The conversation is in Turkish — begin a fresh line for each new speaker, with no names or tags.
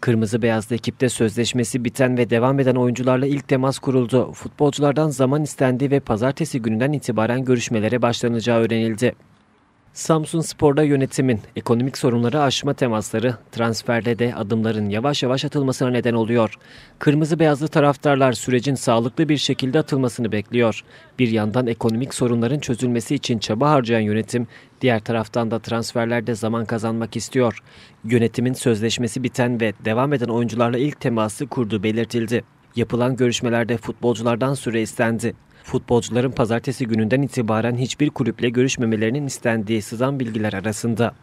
Kırmızı beyazlı ekipte sözleşmesi biten ve devam eden oyuncularla ilk temas kuruldu. Futbolculardan zaman istendi ve pazartesi gününden itibaren görüşmelere başlanacağı öğrenildi. Samsun Spor'da yönetimin ekonomik sorunları aşma temasları transferde de adımların yavaş yavaş atılmasına neden oluyor. Kırmızı beyazlı taraftarlar sürecin sağlıklı bir şekilde atılmasını bekliyor. Bir yandan ekonomik sorunların çözülmesi için çaba harcayan yönetim, diğer taraftan da transferlerde zaman kazanmak istiyor. Yönetimin sözleşmesi biten ve devam eden oyuncularla ilk teması kurduğu belirtildi. Yapılan görüşmelerde futbolculardan süre istendi. Futbolcuların pazartesi gününden itibaren hiçbir kulüple görüşmemelerinin istendiği sızan bilgiler arasında.